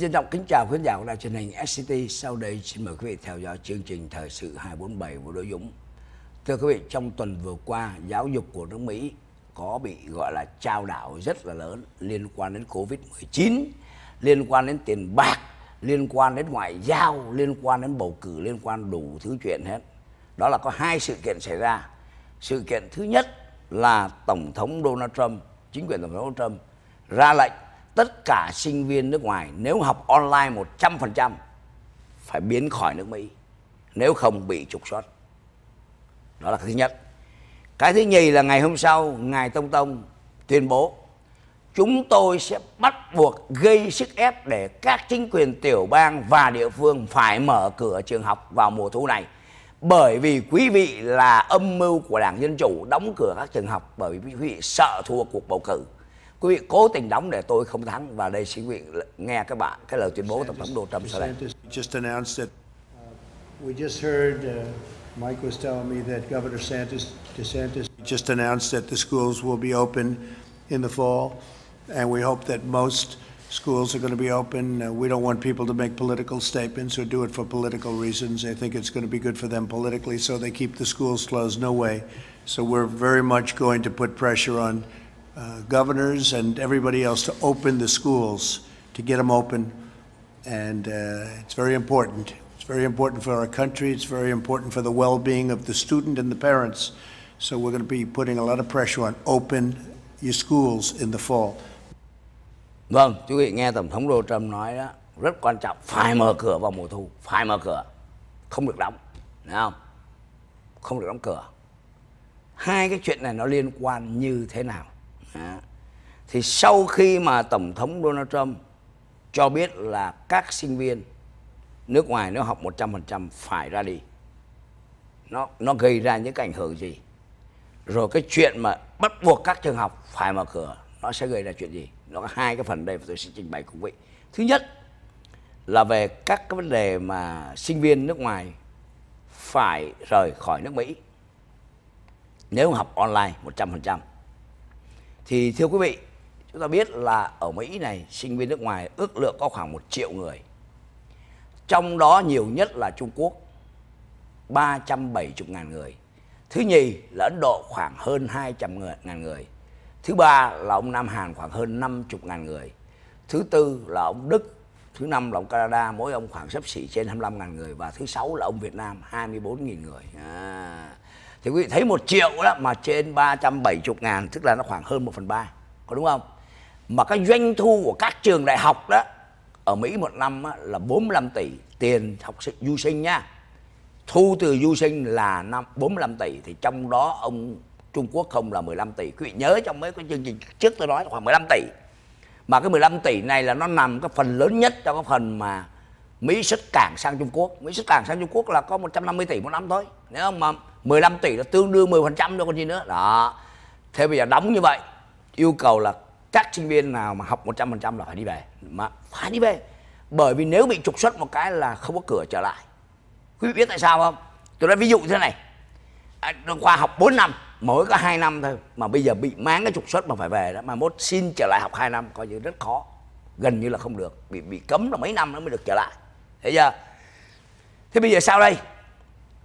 trân trọng kính chào khán giả của đài truyền hình SCT. Sau đây xin mời quý vị theo dõi chương trình thời sự 247 của Đỗ Dũng. Thưa quý vị, trong tuần vừa qua, giáo dục của nước Mỹ có bị gọi là trao đảo rất là lớn liên quan đến Covid-19, liên quan đến tiền bạc, liên quan đến ngoại giao, liên quan đến bầu cử, liên quan đủ thứ chuyện hết. Đó là có hai sự kiện xảy ra. Sự kiện thứ nhất là Tổng thống Donald Trump, chính quyền Tổng thống Donald Trump ra lệnh tất cả sinh viên nước ngoài nếu học online 100% phải biến khỏi nước Mỹ. Nếu không bị trục xuất. Đó là cái thứ nhất. Cái thứ nhì là ngày hôm sau, Ngài Tông Tông tuyên bố chúng tôi sẽ bắt buộc gây sức ép để các chính quyền tiểu bang và địa phương phải mở cửa trường học vào mùa thu này bởi vì quý vị là âm mưu của đảng dân chủ đóng cửa các trường học bởi vì quý vị sợ thua cuộc bầu cử quý vị cố tình đóng để tôi không thắng và đây xin quý vị nghe các bạn cái lời tuyên bố tổng thống Donald Trump sau đây. Just announced that uh, we just heard uh, Mike was telling me that Governor Santos DeSantis just announced that the schools will be open in the fall and we hope that most schools are going to be open. Uh, we don't want people to make political statements or do it for political reasons. They think it's going to be good for them politically so they keep the schools closed no way. So we're very much going to put pressure on uh, governors and everybody else to open the schools, to get them open. And uh, it's very important. It's very important for our country. It's very important for the well being of the student and the parents. So we're going to be putting a lot of pressure on open your schools in the fall. Vâng, quý vị nghe Tổng thống Donald Trump nói đó, rất quan trọng, phải mở cửa vào mùa thu, phải mở cửa, không được đóng, đúng không? Không được đóng cửa. Hai cái chuyện này nó liên quan như thế nào? à. thì sau khi mà tổng thống Donald Trump cho biết là các sinh viên nước ngoài nếu học 100% phải ra đi nó nó gây ra những cái ảnh hưởng gì rồi cái chuyện mà bắt buộc các trường học phải mở cửa nó sẽ gây ra chuyện gì nó có hai cái phần đây và tôi sẽ trình bày cùng vị thứ nhất là về các cái vấn đề mà sinh viên nước ngoài phải rời khỏi nước Mỹ nếu học online 100% thì thưa quý vị chúng ta biết là ở Mỹ này sinh viên nước ngoài ước lượng có khoảng một triệu người trong đó nhiều nhất là Trung Quốc 370 ngàn người thứ nhì là Ấn Độ khoảng hơn 200 ngàn người thứ ba là ông Nam Hàn khoảng hơn 50 ngàn người thứ tư là ông Đức thứ năm là ông Canada mỗi ông khoảng sắp xỉ trên 25 ngàn người và thứ sáu là ông Việt Nam 24 nghìn người à thì quý vị thấy một triệu đó mà trên 370 ngàn tức là nó khoảng hơn 1 phần 3 có đúng không mà cái doanh thu của các trường đại học đó ở Mỹ một năm là 45 tỷ tiền học sinh du sinh nha thu từ du sinh là năm 45 tỷ thì trong đó ông Trung Quốc không là 15 tỷ quý vị nhớ trong mấy cái chương trình trước tôi nói khoảng 15 tỷ mà cái 15 tỷ này là nó nằm cái phần lớn nhất trong cái phần mà Mỹ xuất cảng sang Trung Quốc Mỹ xuất cảng sang Trung Quốc là có 150 tỷ một năm thôi nếu không mà 15 tỷ là tương đương 10% đâu còn gì nữa đó thế bây giờ đóng như vậy yêu cầu là các sinh viên nào mà học 100% là phải đi về mà phải đi về bởi vì nếu bị trục xuất một cái là không có cửa trở lại quý vị biết tại sao không tôi nói ví dụ thế này à, khoa học 4 năm mỗi có 2 năm thôi mà bây giờ bị mang cái trục xuất mà phải về đó mà mốt xin trở lại học 2 năm coi như rất khó gần như là không được bị bị cấm là mấy năm nó mới được trở lại thế giờ thế bây giờ sao đây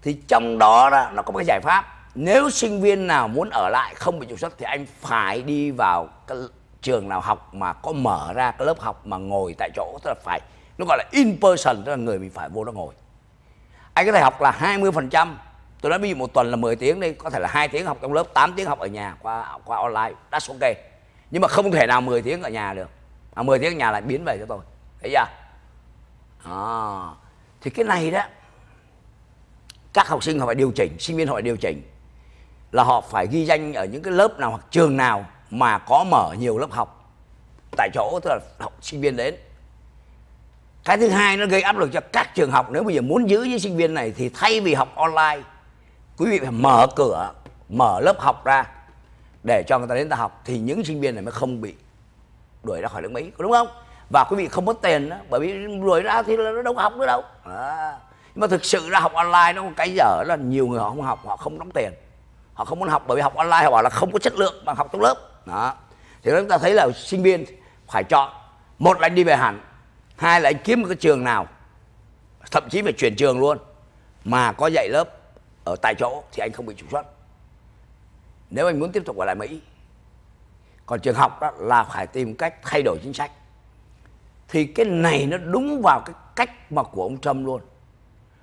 thì trong đó đó nó có một cái giải pháp nếu sinh viên nào muốn ở lại không bị trục xuất thì anh phải đi vào cái trường nào học mà có mở ra cái lớp học mà ngồi tại chỗ tức là phải nó gọi là in person tức là người mình phải vô đó ngồi anh có thể học là 20 phần trăm tôi nói ví dụ một tuần là 10 tiếng đi có thể là hai tiếng học trong lớp 8 tiếng học ở nhà qua qua online đã ok nhưng mà không thể nào 10 tiếng ở nhà được à, 10 tiếng ở nhà lại biến về cho tôi thấy chưa à, thì cái này đó các học sinh họ phải điều chỉnh sinh viên họ phải điều chỉnh là họ phải ghi danh ở những cái lớp nào hoặc trường nào mà có mở nhiều lớp học tại chỗ tức là học sinh viên đến cái thứ hai nó gây áp lực cho các trường học nếu bây giờ muốn giữ với sinh viên này thì thay vì học online quý vị phải mở cửa mở lớp học ra để cho người ta đến ta học thì những sinh viên này mới không bị đuổi ra khỏi nước mỹ đúng không và quý vị không mất tiền đó bởi vì đuổi ra thì nó đâu có học nữa đâu à nhưng mà thực sự ra học online nó có cái dở là nhiều người họ không học họ không đóng tiền họ không muốn học bởi vì học online họ bảo là không có chất lượng bằng học trong lớp đó thì chúng ta thấy là sinh viên phải chọn một là anh đi về hẳn hai là anh kiếm một cái trường nào thậm chí phải chuyển trường luôn mà có dạy lớp ở tại chỗ thì anh không bị trục xuất nếu anh muốn tiếp tục ở lại mỹ còn trường học đó là phải tìm cách thay đổi chính sách thì cái này nó đúng vào cái cách mà của ông trump luôn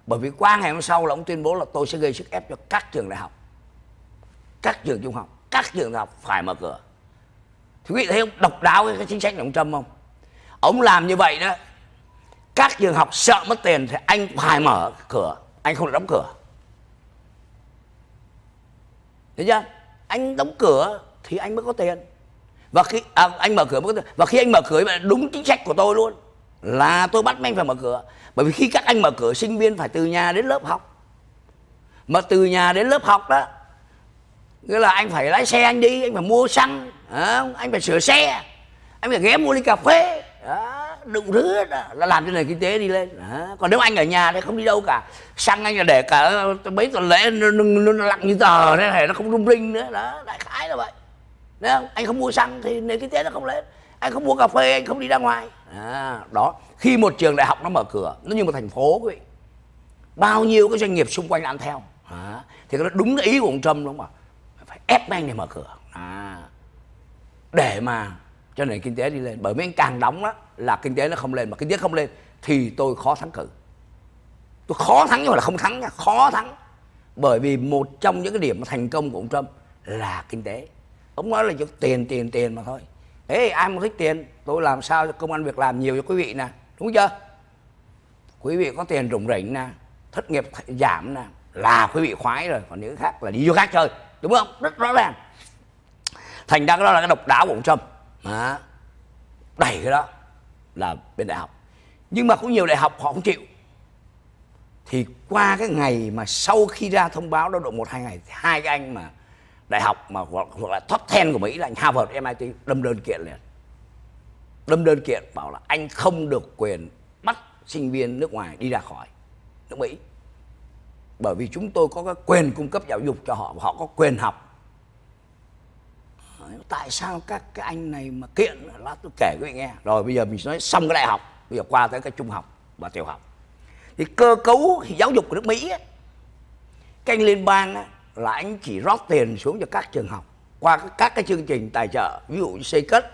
bởi vì qua ngày hôm sau là ông tuyên bố là tôi sẽ gây sức ép cho các trường đại học các trường trung học các trường đại học phải mở cửa thì quý vị thấy không độc đáo cái, chính sách của ông trump không ông làm như vậy đó các trường học sợ mất tiền thì anh phải mở cửa anh không được đóng cửa thấy chưa anh đóng cửa thì anh mới có tiền và khi à, anh mở cửa mới tiền và khi anh mở cửa đúng chính sách của tôi luôn là tôi bắt anh phải mở cửa bởi vì khi các anh mở cửa sinh viên phải từ nhà đến lớp học mà từ nhà đến lớp học đó nghĩa là anh phải lái xe anh đi anh phải mua xăng anh phải sửa xe anh phải ghé mua ly cà phê đó, đụng thứ đó, là làm cho nền kinh tế đi lên đó. còn nếu anh ở nhà thì không đi đâu cả xăng anh là để cả mấy tuần lễ nó, nó, nó, nó lặng như tờ thế này nó không rung rinh nữa đó đại khái là vậy không? anh không mua xăng thì nền kinh tế nó không lên anh không uống cà phê anh không đi ra ngoài à, đó khi một trường đại học nó mở cửa nó như một thành phố quý bao nhiêu cái doanh nghiệp xung quanh ăn theo à, thì nó đúng cái ý của ông trump đúng không ạ phải ép mấy anh để mở cửa à, để mà cho nền kinh tế đi lên bởi vì anh càng đóng đó là kinh tế nó không lên mà kinh tế không lên thì tôi khó thắng cử tôi khó thắng nhưng mà là không thắng nha khó thắng bởi vì một trong những cái điểm thành công của ông trump là kinh tế ông nói là cho tiền tiền tiền mà thôi thế ai mà thích tiền tôi làm sao cho công an việc làm nhiều cho quý vị nè đúng chưa quý vị có tiền rủng rỉnh nè thất nghiệp giảm nè là quý vị khoái rồi còn những khác là đi vô khác chơi đúng không rất rõ ràng thành ra cái đó là cái độc đáo của ông trump mà đẩy cái đó là bên đại học nhưng mà cũng nhiều đại học họ không chịu thì qua cái ngày mà sau khi ra thông báo đó độ một hai ngày hai cái anh mà đại học mà hoặc, hoặc là top 10 của Mỹ là anh Harvard, MIT đâm đơn kiện liền. Đâm đơn kiện bảo là anh không được quyền bắt sinh viên nước ngoài đi ra khỏi nước Mỹ. Bởi vì chúng tôi có cái quyền cung cấp giáo dục cho họ và họ có quyền học. Tại sao các cái anh này mà kiện lát tôi kể với nghe. Rồi bây giờ mình nói xong cái đại học, bây giờ qua tới cái trung học và tiểu học. Thì cơ cấu thì giáo dục của nước Mỹ ấy, cái anh liên bang ấy, là anh chỉ rót tiền xuống cho các trường học qua các cái chương trình tài trợ ví dụ như xây cất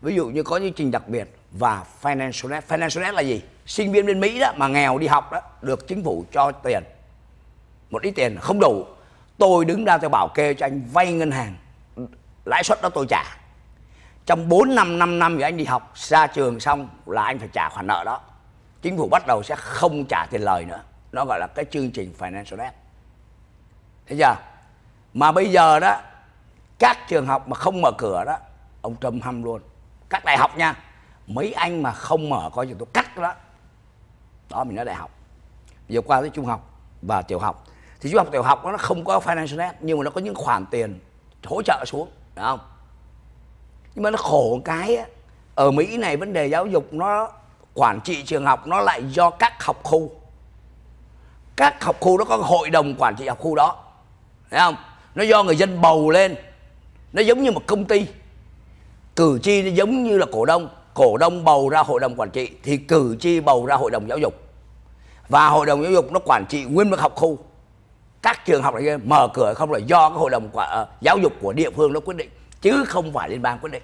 ví dụ như có chương trình đặc biệt và financial net financial net là gì sinh viên bên mỹ đó mà nghèo đi học đó được chính phủ cho tiền một ít tiền không đủ tôi đứng ra tôi bảo kê cho anh vay ngân hàng lãi suất đó tôi trả trong 4 năm 5 năm thì anh đi học ra trường xong là anh phải trả khoản nợ đó chính phủ bắt đầu sẽ không trả tiền lời nữa nó gọi là cái chương trình financial net thấy chưa mà bây giờ đó các trường học mà không mở cửa đó ông trump hâm luôn các đại học nha mấy anh mà không mở coi chừng tôi cắt đó đó mình nói đại học bây giờ qua tới trung học và tiểu học thì trung học tiểu học nó không có financial aid nhưng mà nó có những khoản tiền hỗ trợ xuống đúng không nhưng mà nó khổ một cái á, ở mỹ này vấn đề giáo dục nó quản trị trường học nó lại do các học khu các học khu nó có hội đồng quản trị học khu đó thấy không nó do người dân bầu lên nó giống như một công ty cử tri nó giống như là cổ đông cổ đông bầu ra hội đồng quản trị thì cử tri bầu ra hội đồng giáo dục và hội đồng giáo dục nó quản trị nguyên một học khu các trường học này mở cửa không là do cái hội đồng quả, ờ, giáo dục của địa phương nó quyết định chứ không phải liên bang quyết định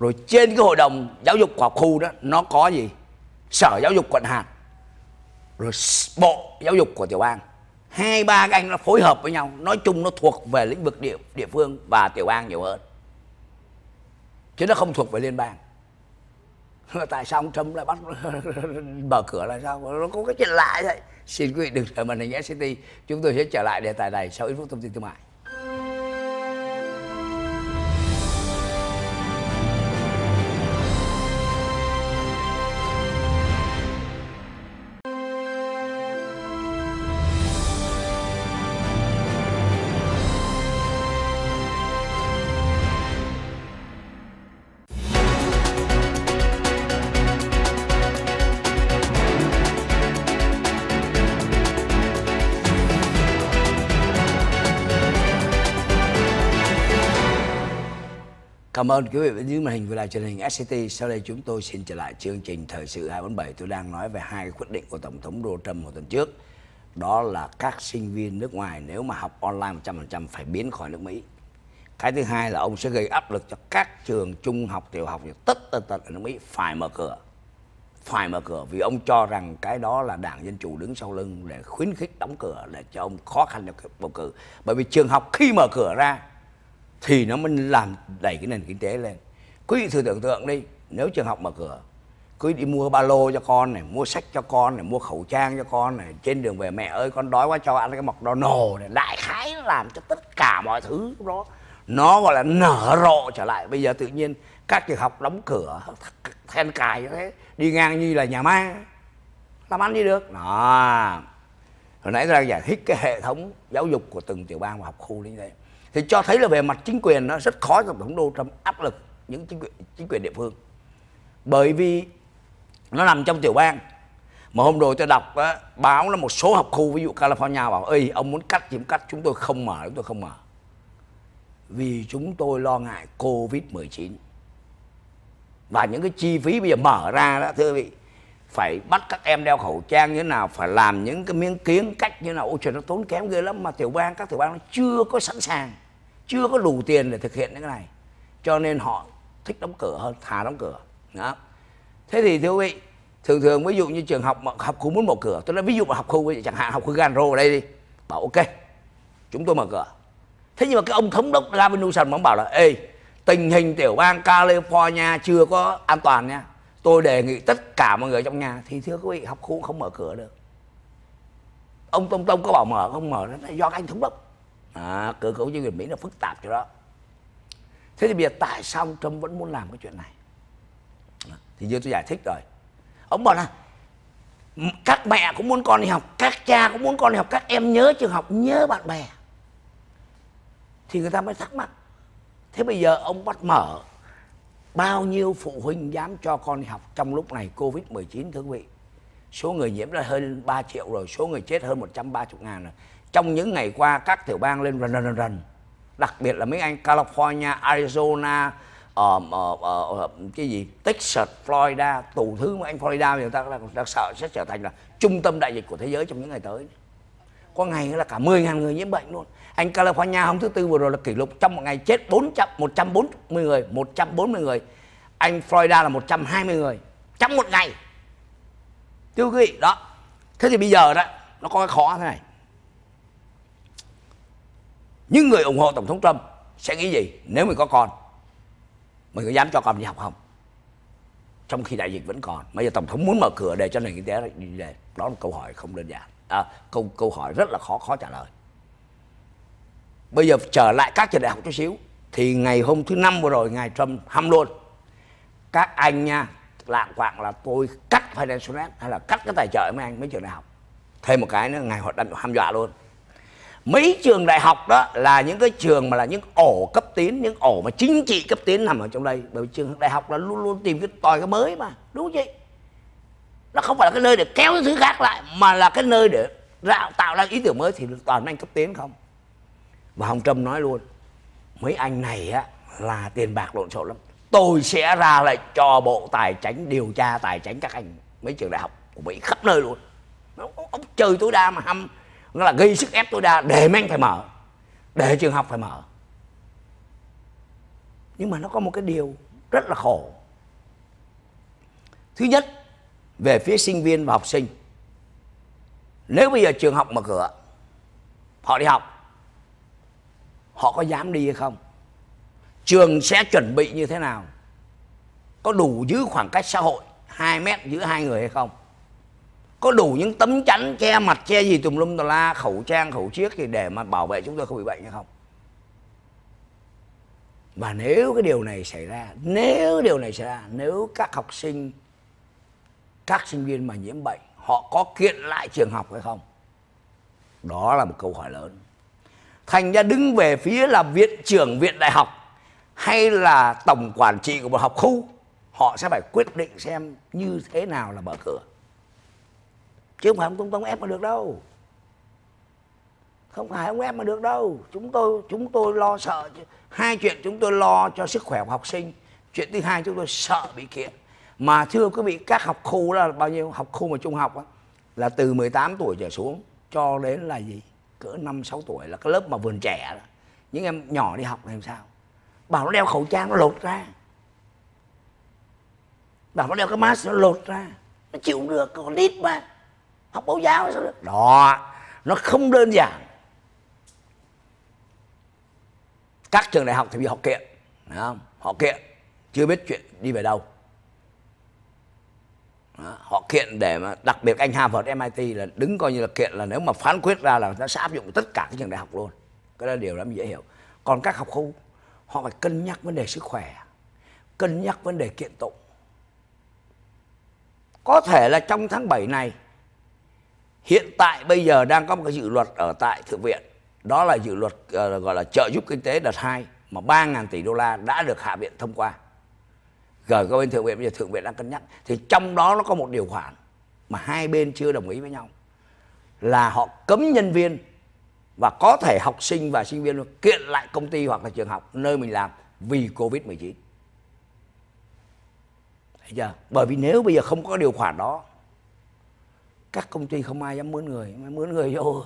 rồi trên cái hội đồng giáo dục của học khu đó nó có gì sở giáo dục quận hạt rồi bộ giáo dục của tiểu bang hai ba cái anh nó phối hợp với nhau nói chung nó thuộc về lĩnh vực địa địa phương và tiểu bang nhiều hơn chứ nó không thuộc về liên bang tại sao ông Trump lại bắt mở cửa là sao nó có cái chuyện lạ vậy xin quý vị đừng rời màn hình SCT chúng tôi sẽ trở lại đề tài này sau ít phút thông tin thương mại Cảm ơn quý vị đã dưới màn hình của đài truyền hình SCT. Sau đây chúng tôi xin trở lại chương trình Thời sự 247. Tôi đang nói về hai quyết định của Tổng thống Donald Trump hồi tuần trước. Đó là các sinh viên nước ngoài nếu mà học online 100% phải biến khỏi nước Mỹ. Cái thứ hai là ông sẽ gây áp lực cho các trường trung học, tiểu học tất tất tật ở nước Mỹ phải mở cửa. Phải mở cửa vì ông cho rằng cái đó là đảng Dân Chủ đứng sau lưng để khuyến khích đóng cửa để cho ông khó khăn cho bầu cử. Bởi vì trường học khi mở cửa ra thì nó mới làm đẩy cái nền kinh tế lên quý vị thử tưởng tượng đi nếu trường học mở cửa cứ đi mua ba lô cho con này mua sách cho con này mua khẩu trang cho con này trên đường về mẹ ơi con đói quá cho ăn cái mọc đo nồ này đại khái làm cho tất cả mọi thứ đó nó gọi là nở rộ trở lại bây giờ tự nhiên các trường học đóng cửa then cài như thế đi ngang như là nhà ma làm ăn đi được đó hồi nãy tôi giải thích cái hệ thống giáo dục của từng tiểu bang và học khu như thế thì cho thấy là về mặt chính quyền nó rất khó cho tổng đô Donald Trump áp lực những chính quyền, chính quyền địa phương bởi vì nó nằm trong tiểu bang mà hôm rồi tôi đọc á, báo là một số học khu ví dụ California bảo ơi ông muốn cắt thì cắt chúng tôi không mở chúng tôi không mở vì chúng tôi lo ngại Covid 19 và những cái chi phí bây giờ mở ra đó thưa vị phải bắt các em đeo khẩu trang như thế nào phải làm những cái miếng kiến cách như thế nào ôi trời nó tốn kém ghê lắm mà tiểu bang các tiểu bang nó chưa có sẵn sàng chưa có đủ tiền để thực hiện những cái này cho nên họ thích đóng cửa hơn thà đóng cửa đó thế thì thưa quý vị thường thường ví dụ như trường học mà học khu muốn mở cửa tôi nói ví dụ mà học khu chẳng hạn học khu Ganro ở đây đi bảo ok chúng tôi mở cửa thế nhưng mà cái ông thống đốc Gavin Newsom ông bảo là ê tình hình tiểu bang California chưa có an toàn nha tôi đề nghị tất cả mọi người trong nhà thì thưa quý vị học khu không mở cửa được ông Tông Tông có bảo mở không mở đó là do anh thống đốc à, cửa khẩu chính quyền mỹ nó phức tạp cho đó thế thì bây giờ tại sao ông trump vẫn muốn làm cái chuyện này thì như tôi giải thích rồi ông bảo là các mẹ cũng muốn con đi học các cha cũng muốn con đi học các em nhớ trường học nhớ bạn bè thì người ta mới thắc mắc thế bây giờ ông bắt mở bao nhiêu phụ huynh dám cho con đi học trong lúc này covid 19 thưa quý vị số người nhiễm là hơn 3 triệu rồi số người chết hơn 130 ngàn rồi trong những ngày qua các tiểu bang lên rần rần rần đặc biệt là mấy anh California, Arizona, um, uh, uh, uh, cái gì Texas, Florida, tù thứ mà anh Florida người ta đang, đang sợ sẽ trở thành là trung tâm đại dịch của thế giới trong những ngày tới. Có ngày là cả 10.000 người nhiễm bệnh luôn. Anh California hôm thứ tư vừa rồi là kỷ lục trong một ngày chết 400 140 người, 140 người. Anh Florida là 120 người trong một ngày. Thưa quý vị, đó. Thế thì bây giờ đó nó có cái khó thế này những người ủng hộ tổng thống trump sẽ nghĩ gì nếu mình có con mình có dám cho con đi học không trong khi đại dịch vẫn còn bây giờ tổng thống muốn mở cửa để cho nền kinh tế đó là câu hỏi không đơn giản à, câu câu hỏi rất là khó khó trả lời bây giờ trở lại các trường đại học chút xíu thì ngày hôm thứ năm vừa rồi ngài trump hăm luôn các anh nha lạng quạng là tôi cắt financial aid hay là cắt cái tài trợ mấy anh mấy trường đại học thêm một cái nữa ngày họ đâm hăm dọa luôn mấy trường đại học đó là những cái trường mà là những ổ cấp tiến những ổ mà chính trị cấp tiến nằm ở trong đây bởi vì trường đại học là luôn luôn tìm cái tòi cái mới mà đúng không chị nó không phải là cái nơi để kéo cái thứ khác lại mà là cái nơi để tạo tạo ra ý tưởng mới thì toàn anh cấp tiến không và hồng trâm nói luôn mấy anh này á là tiền bạc lộn xộn lắm tôi sẽ ra lại cho bộ tài chính điều tra tài chính các anh mấy trường đại học của mỹ khắp nơi luôn ông, ông chơi tối đa mà hâm nó là gây sức ép tối đa để men phải mở để trường học phải mở nhưng mà nó có một cái điều rất là khổ thứ nhất về phía sinh viên và học sinh nếu bây giờ trường học mở cửa họ đi học họ có dám đi hay không trường sẽ chuẩn bị như thế nào có đủ giữ khoảng cách xã hội 2 mét giữa hai người hay không có đủ những tấm chắn che mặt che gì tùm lum tà la khẩu trang khẩu chiếc thì để mà bảo vệ chúng tôi không bị bệnh hay không và nếu cái điều này xảy ra nếu điều này xảy ra nếu các học sinh các sinh viên mà nhiễm bệnh họ có kiện lại trường học hay không đó là một câu hỏi lớn thành ra đứng về phía là viện trưởng viện đại học hay là tổng quản trị của một học khu họ sẽ phải quyết định xem như thế nào là mở cửa chứ không phải ông không ép mà được đâu không phải ông ép mà được đâu chúng tôi chúng tôi lo sợ hai chuyện chúng tôi lo cho sức khỏe của học sinh chuyện thứ hai chúng tôi sợ bị kiện mà thưa quý vị các học khu là bao nhiêu học khu mà trung học á, là từ 18 tuổi trở xuống cho đến là gì cỡ năm sáu tuổi là cái lớp mà vườn trẻ đó. những em nhỏ đi học làm sao bảo nó đeo khẩu trang nó lột ra bảo nó đeo cái mask nó lột ra nó chịu được còn nít mà học mẫu giáo sao được đó nó không đơn giản các trường đại học thì bị học kiện không? họ kiện chưa biết chuyện đi về đâu đó. họ kiện để mà đặc biệt anh Harvard MIT là đứng coi như là kiện là nếu mà phán quyết ra là nó sẽ áp dụng tất cả các trường đại học luôn cái đó là điều lắm dễ hiểu còn các học khu họ phải cân nhắc vấn đề sức khỏe cân nhắc vấn đề kiện tụng có thể là trong tháng 7 này hiện tại bây giờ đang có một cái dự luật ở tại thượng viện đó là dự luật uh, gọi là trợ giúp kinh tế đợt 2 mà 3.000 tỷ đô la đã được hạ viện thông qua gửi qua bên thượng viện bây giờ thượng viện đang cân nhắc thì trong đó nó có một điều khoản mà hai bên chưa đồng ý với nhau là họ cấm nhân viên và có thể học sinh và sinh viên kiện lại công ty hoặc là trường học nơi mình làm vì covid 19 Thấy chưa? Bởi vì nếu bây giờ không có điều khoản đó các công ty không ai dám mướn người mà mướn người vô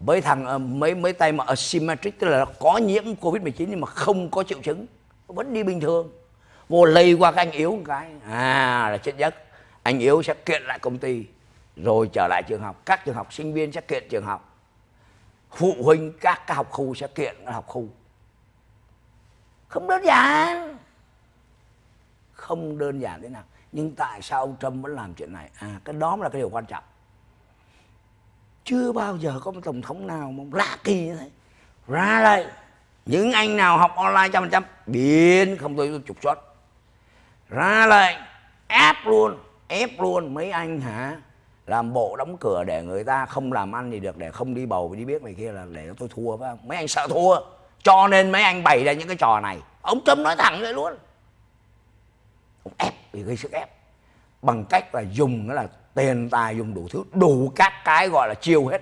mấy thằng ờ, mấy mấy tay mà asymmetric tức là có nhiễm covid 19 nhưng mà không có triệu chứng vẫn đi bình thường vô lây qua cái anh yếu một cái à là chết giấc anh yếu sẽ kiện lại công ty rồi trở lại trường học các trường học sinh viên sẽ kiện trường học phụ huynh các cái học khu sẽ kiện các học khu không đơn giản không đơn giản thế nào nhưng tại sao ông Trump vẫn làm chuyện này à cái đó là cái điều quan trọng chưa bao giờ có một tổng thống nào mà lạ kỳ như thế ra đây những anh nào học online trăm phần trăm biến không tôi trục xuất ra lệnh ép luôn ép luôn mấy anh hả làm bộ đóng cửa để người ta không làm ăn gì được để không đi bầu đi biết mày kia là để tôi thua phải không mấy anh sợ thua cho nên mấy anh bày ra những cái trò này ông trump nói thẳng vậy luôn ông ép bị gây sức ép bằng cách là dùng nó là tiền tài dùng đủ thứ đủ các cái gọi là chiêu hết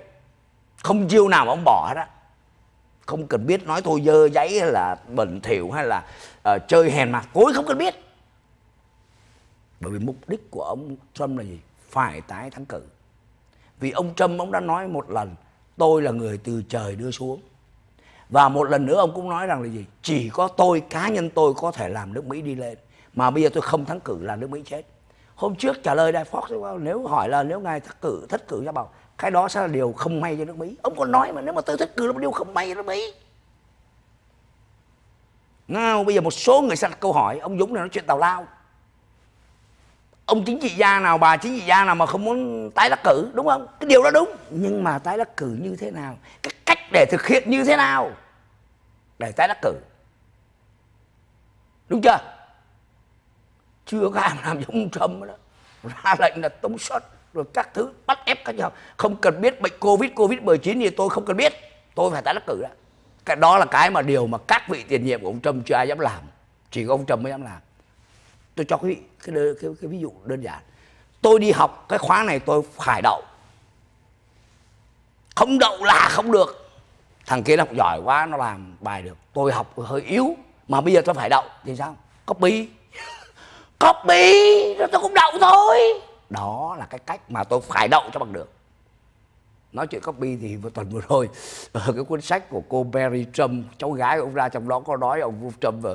không chiêu nào mà ông bỏ hết á không cần biết nói thôi dơ giấy hay là bẩn thỉu hay là uh, chơi hèn mà cối không cần biết bởi vì mục đích của ông Trump là gì phải tái thắng cử vì ông Trump ông đã nói một lần tôi là người từ trời đưa xuống và một lần nữa ông cũng nói rằng là gì chỉ có tôi cá nhân tôi có thể làm nước Mỹ đi lên mà bây giờ tôi không thắng cử là nước mỹ chết hôm trước trả lời đài fox nếu hỏi là nếu ngài thất cử thất cử ra bảo cái đó sẽ là điều không may cho nước mỹ ông có nói mà nếu mà tôi thất cử là một điều không may cho nước mỹ nào bây giờ một số người sẽ đặt câu hỏi ông dũng này nói chuyện tào lao ông chính trị gia nào bà chính trị gia nào mà không muốn tái đắc cử đúng không cái điều đó đúng nhưng mà tái đắc cử như thế nào cái cách để thực hiện như thế nào để tái đắc cử đúng chưa chưa có ai làm giống ông Trump đó ra lệnh là tống xuất rồi các thứ bắt ép các nhau không cần biết bệnh covid covid 19 thì tôi không cần biết tôi phải tái đắc cử đó cái đó là cái mà điều mà các vị tiền nhiệm của ông Trump chưa ai dám làm chỉ có ông Trump mới dám làm tôi cho quý vị cái, cái, cái, cái ví dụ đơn giản tôi đi học cái khóa này tôi phải đậu không đậu là không được thằng kia nó học giỏi quá nó làm bài được tôi học hơi yếu mà bây giờ tôi phải đậu thì sao copy copy rồi tôi cũng đậu thôi đó là cái cách mà tôi phải đậu cho bằng được nói chuyện copy thì một tuần vừa rồi ờ, cái cuốn sách của cô Mary Trump cháu gái ông ra trong đó có nói ông Wolf Trump và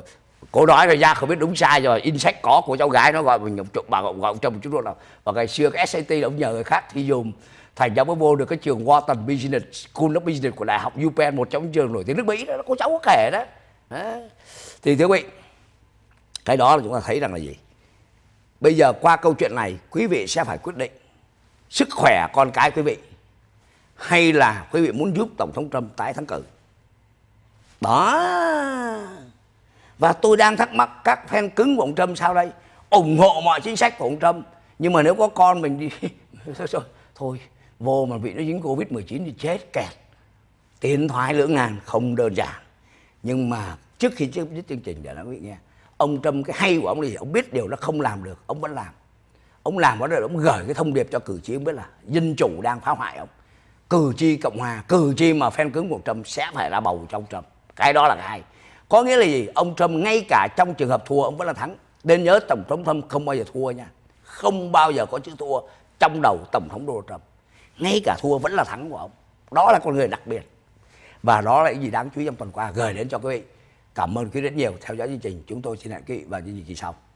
cô nói rồi ra không biết đúng sai rồi in sách có của cháu gái nó gọi mình ông chụp bà gọi ông Trump chút luôn nào và ngày xưa cái SAT ông nhờ người khác thi dùng thành ra mới vô được cái trường Wharton Business School of Business của đại học UPenn một trong những trường nổi tiếng nước Mỹ đó cô cháu có kể đó, đó. thì thưa quý vị cái đó là chúng ta thấy rằng là gì Bây giờ qua câu chuyện này quý vị sẽ phải quyết định sức khỏe con cái quý vị hay là quý vị muốn giúp Tổng thống Trump tái thắng cử. Đó. Và tôi đang thắc mắc các fan cứng của ông Trump sao đây? ủng hộ mọi chính sách của ông Trump nhưng mà nếu có con mình đi thôi, vô mà bị nó dính covid 19 thì chết kẹt tiền thoái lưỡng ngàn không đơn giản nhưng mà trước khi chấm dứt chương trình để nói quý vị nghe ông trump cái hay của ông là gì ông biết điều nó không làm được ông vẫn làm ông làm đó rồi ông gửi cái thông điệp cho cử tri ông biết là dân chủ đang phá hoại ông cử tri cộng hòa cử tri mà phen cứng của trump sẽ phải ra bầu cho ông trump cái đó là cái hay có nghĩa là gì ông trump ngay cả trong trường hợp thua ông vẫn là thắng nên nhớ tổng thống trump không bao giờ thua nha không bao giờ có chữ thua trong đầu tổng thống donald trump ngay cả thua vẫn là thắng của ông đó là con người đặc biệt và đó là cái gì đáng chú ý trong tuần qua gửi đến cho quý vị Cảm ơn quý rất nhiều theo dõi chương trình. Chúng tôi xin hẹn quý vị vào chương trình kỳ sau.